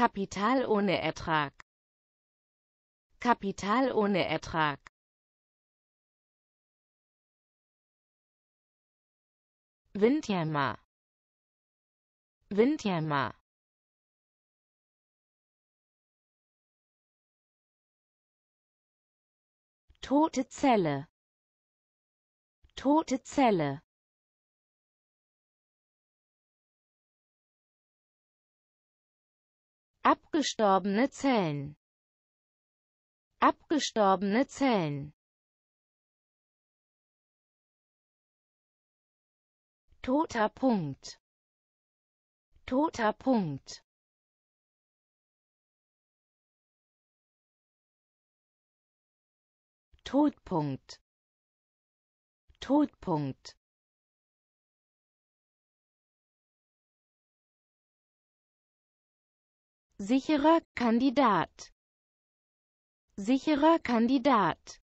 Kapital ohne Ertrag. Kapital ohne Ertrag. Windjammer. Windjammer. Tote Zelle. Tote Zelle. abgestorbene Zellen abgestorbene Zellen toter Punkt toter Punkt Todpunkt Todpunkt Sicherer Kandidat. Sicherer Kandidat.